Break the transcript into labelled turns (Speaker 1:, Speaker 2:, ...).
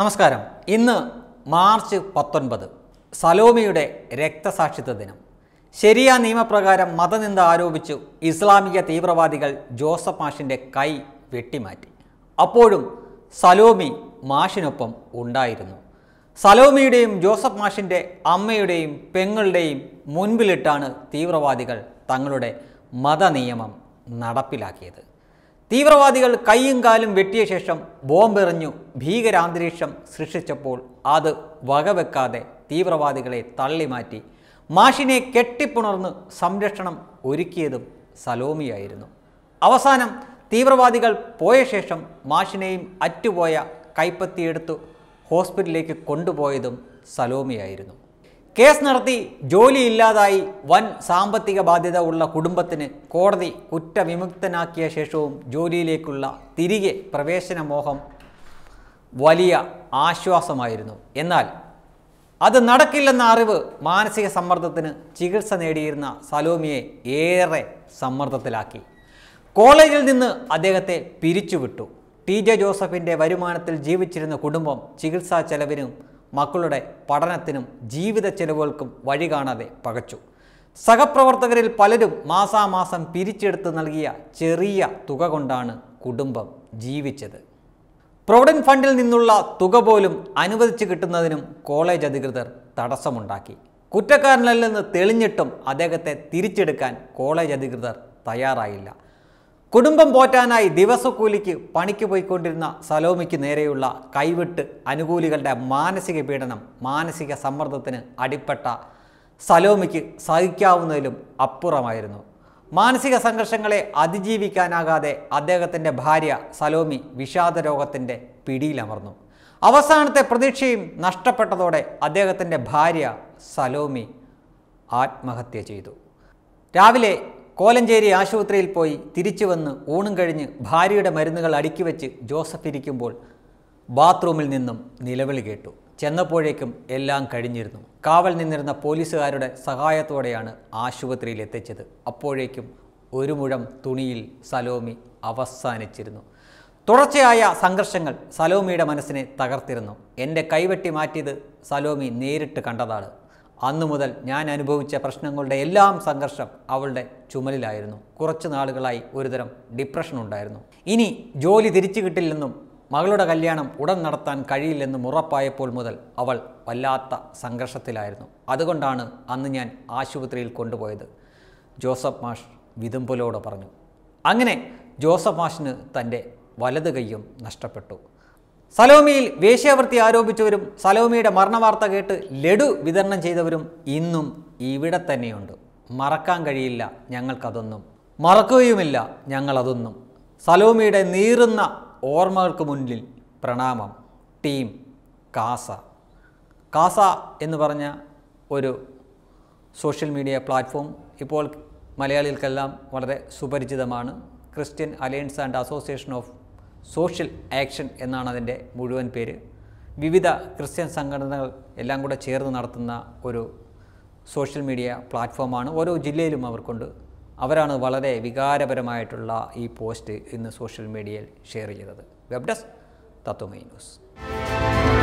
Speaker 1: നമസ്കാരം ഇന്ന് മാർച്ച് പത്തൊൻപത് സലോമിയുടെ രക്തസാക്ഷിത്വ ദിനം ശരിയ നിയമപ്രകാരം മതനിന്ദ ആരോപിച്ചു ഇസ്ലാമിക തീവ്രവാദികൾ ജോസഫ് മാഷിൻ്റെ കൈ വെട്ടിമാറ്റി അപ്പോഴും സലോമി മാഷിനൊപ്പം ഉണ്ടായിരുന്നു സലോമിയുടെയും ജോസഫ് മാഷിൻ്റെ അമ്മയുടെയും പെങ്ങളുടെയും മുൻപിലിട്ടാണ് തീവ്രവാദികൾ തങ്ങളുടെ മതനിയമം നടപ്പിലാക്കിയത് തീവ്രവാദികൾ കൈയും കാലും വെട്ടിയ ശേഷം ബോംബെറിഞ്ഞു ഭീകരാന്തരീക്ഷം സൃഷ്ടിച്ചപ്പോൾ അത് വകവെക്കാതെ തീവ്രവാദികളെ തള്ളിമാറ്റി മാഷിനെ കെട്ടിപ്പുണർന്ന് സംരക്ഷണം ഒരുക്കിയതും സലോമിയായിരുന്നു അവസാനം തീവ്രവാദികൾ പോയ ശേഷം മാഷിനെയും അറ്റുപോയ കൈപ്പത്തിയെടുത്തു ഹോസ്പിറ്റലിലേക്ക് കൊണ്ടുപോയതും സലോമിയായിരുന്നു കേസ് നടത്തി ജോലിയില്ലാതായി വൻ സാമ്പത്തിക ബാധ്യത ഉള്ള കുടുംബത്തിന് കോടതി കുറ്റവിമുക്തനാക്കിയ ശേഷവും ജോലിയിലേക്കുള്ള തിരികെ പ്രവേശന മോഹം വലിയ ആശ്വാസമായിരുന്നു എന്നാൽ അത് നടക്കില്ലെന്ന അറിവ് മാനസിക സമ്മർദ്ദത്തിന് ചികിത്സ നേടിയിരുന്ന സലോമിയെ ഏറെ സമ്മർദ്ദത്തിലാക്കി കോളേജിൽ നിന്ന് അദ്ദേഹത്തെ പിരിച്ചുവിട്ടു ടി ജെ ജോസഫിൻ്റെ വരുമാനത്തിൽ ജീവിച്ചിരുന്ന കുടുംബം ചികിത്സാ ചെലവിനും മക്കളുടെ പഠനത്തിനും ജീവിത ചെലവുകൾക്കും വഴി കാണാതെ പകച്ചു സഹപ്രവർത്തകരിൽ പലരും മാസാമാസം പിരിച്ചെടുത്ത് നൽകിയ ചെറിയ തുക കൊണ്ടാണ് കുടുംബം ജീവിച്ചത് പ്രൊവിഡൻ ഫണ്ടിൽ നിന്നുള്ള തുക പോലും അനുവദിച്ചു കിട്ടുന്നതിനും കോളേജ് അധികൃതർ തടസ്സമുണ്ടാക്കി കുറ്റക്കാരനല്ലെന്ന് തെളിഞ്ഞിട്ടും അദ്ദേഹത്തെ തിരിച്ചെടുക്കാൻ കോളേജ് അധികൃതർ തയ്യാറായില്ല കുടുംബം പോറ്റാനായി ദിവസക്കൂലിക്ക് പണിക്ക് പോയിക്കൊണ്ടിരുന്ന സലോമിക്ക് നേരെയുള്ള കൈവിട്ട് അനുകൂലികളുടെ മാനസിക പീഡനം മാനസിക സമ്മർദ്ദത്തിന് അടിപ്പെട്ട സലോമിക്ക് സഹിക്കാവുന്നതിലും അപ്പുറമായിരുന്നു മാനസിക സംഘർഷങ്ങളെ അതിജീവിക്കാനാകാതെ അദ്ദേഹത്തിൻ്റെ ഭാര്യ സലോമി രോഗത്തിൻ്റെ പിടിയിലമർന്നു അവസാനത്തെ പ്രതീക്ഷയും നഷ്ടപ്പെട്ടതോടെ അദ്ദേഹത്തിൻ്റെ ഭാര്യ സലോമി ആത്മഹത്യ ചെയ്തു രാവിലെ കോലഞ്ചേരി ആശുപത്രിയിൽ പോയി തിരിച്ചു വന്ന് ഊണും കഴിഞ്ഞ് ഭാര്യയുടെ മരുന്നുകൾ അടുക്കി വെച്ച് ജോസഫ് ഇരിക്കുമ്പോൾ ബാത്റൂമിൽ നിന്നും നിലവിളി കേട്ടു ചെന്നപ്പോഴേക്കും എല്ലാം കഴിഞ്ഞിരുന്നു കാവൽ നിന്നിരുന്ന പോലീസുകാരുടെ സഹായത്തോടെയാണ് ആശുപത്രിയിൽ എത്തിച്ചത് അപ്പോഴേക്കും ഒരു മുഴം തുണിയിൽ സലോമി അവസാനിച്ചിരുന്നു തുടർച്ചയായ സംഘർഷങ്ങൾ സലോമിയുടെ മനസ്സിനെ തകർത്തിരുന്നു എൻ്റെ കൈവെട്ടി മാറ്റിയത് സലോമി നേരിട്ട് കണ്ടതാണ് അന്നു മുതൽ ഞാൻ അനുഭവിച്ച പ്രശ്നങ്ങളുടെ എല്ലാം സംഘർഷം അവളുടെ ചുമലിലായിരുന്നു കുറച്ച് നാളുകളായി ഒരുതരം ഡിപ്രഷൻ ഉണ്ടായിരുന്നു ഇനി ജോലി തിരിച്ചു കിട്ടില്ലെന്നും മകളുടെ കല്യാണം ഉടൻ നടത്താൻ കഴിയില്ലെന്നും ഉറപ്പായപ്പോൾ മുതൽ അവൾ വല്ലാത്ത സംഘർഷത്തിലായിരുന്നു അതുകൊണ്ടാണ് അന്ന് ഞാൻ ആശുപത്രിയിൽ കൊണ്ടുപോയത് ജോസഫ് മാഷ് വിതുമ്പലോട് പറഞ്ഞു അങ്ങനെ ജോസഫ് മാഷിന് തൻ്റെ വലത് കൈയും നഷ്ടപ്പെട്ടു സലോമിയിൽ വേശ്യാവൃത്തി ആരോപിച്ചവരും സലോമിയുടെ മരണവാർത്ത കേട്ട് ലഡു വിതരണം ചെയ്തവരും ഇന്നും ഇവിടെ തന്നെയുണ്ട് മറക്കാൻ കഴിയില്ല ഞങ്ങൾക്കതൊന്നും മറക്കുകയുമില്ല ഞങ്ങളതൊന്നും സലോമിയുടെ നീറുന്ന ഓർമ്മകൾക്ക് മുന്നിൽ പ്രണാമം ടീം കാസ കാസ എന്ന് പറഞ്ഞ ഒരു സോഷ്യൽ മീഡിയ പ്ലാറ്റ്ഫോം ഇപ്പോൾ മലയാളികൾക്കെല്ലാം വളരെ സുപരിചിതമാണ് Christian alliance and association of social action എന്നാണ് അതിൻ്റെ മുഴുവൻ പേര് വിവിധ ക്രിസ്ത്യൻ സംഘടനകൾ എല്ലാം കൂടെ ചേർന്ന് നടത്തുന്ന ഒരു സോഷ്യൽ മീഡിയ പ്ലാറ്റ്ഫോമാണ് ഓരോ ജില്ലയിലും അവർക്കുണ്ട് അവരാണ് വളരെ വികാരപരമായിട്ടുള്ള ഈ പോസ്റ്റ് ഇന്ന് സോഷ്യൽ മീഡിയയിൽ ഷെയർ ചെയ്തത് വെബ് ഡെസ്ക് തത്വമൈ ന്യൂസ്